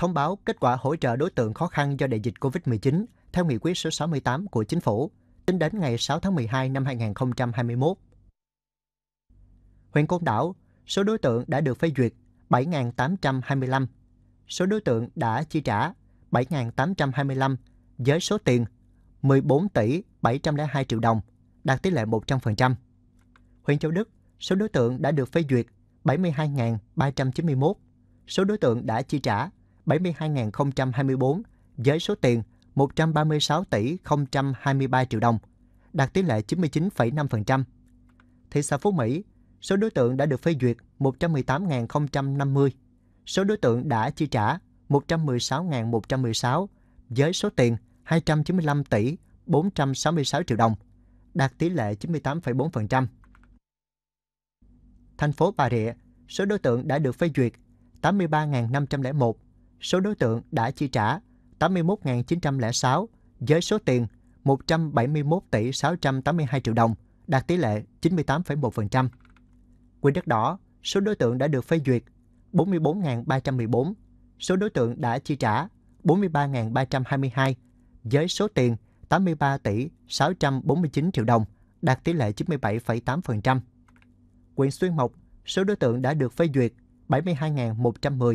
thông báo kết quả hỗ trợ đối tượng khó khăn do đại dịch COVID-19 theo nghị quyết số 68 của chính phủ tính đến ngày 6 tháng 12 năm 2021. Huyện Côn Đảo, số đối tượng đã được phê duyệt 7.825, số đối tượng đã chi trả 7.825 với số tiền 14 tỷ 702 triệu đồng, đạt tỷ lệ 100%. Huyện Châu Đức, số đối tượng đã được phê duyệt 72.391, số đối tượng đã chi trả 72.024 với số tiền 136 tỷ 023 triệu đồng, đạt tỷ lệ 99,5%. Thị xã Phú Mỹ, số đối tượng đã được phê duyệt 118.050, số đối tượng đã chi trả 116.116 với số tiền 295 tỷ 466 triệu đồng, đạt tỷ lệ 98,4%. Thành phố Bà Rịa, số đối tượng đã được phê duyệt 83.501 số đối tượng đã chi trả 81.906 với số tiền 171 tỷ 682 triệu đồng, đạt tỷ lệ 98,1%. Quỹ đất đỏ, số đối tượng đã được phê duyệt 44.314, số đối tượng đã chi trả 43.322 với số tiền 83 tỷ 649 triệu đồng, đạt tỷ lệ 97,8%. Quyện Xuyên Mộc, số đối tượng đã được phê duyệt 72.110,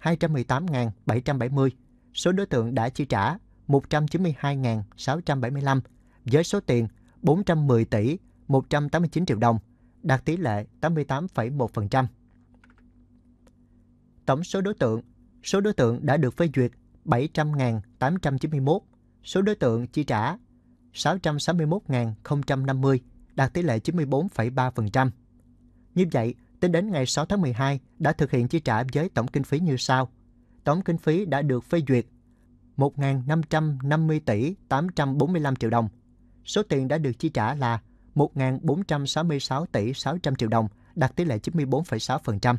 218.770, số đối tượng đã chi trả 192.675 với số tiền 410 tỷ 189 triệu đồng, đạt tỷ lệ 88,1%. Tổng số đối tượng, số đối tượng đã được phê duyệt 700.891, số đối tượng chi trả 661.050, đạt tỷ lệ 94,3%. Như vậy, tính đến ngày 6 tháng 12 đã thực hiện chi trả với tổng kinh phí như sau. Tổng kinh phí đã được phê duyệt 1.550 tỷ 845 triệu đồng. Số tiền đã được chi trả là 1.466 tỷ 600 triệu đồng, đạt tỷ lệ 94,6%.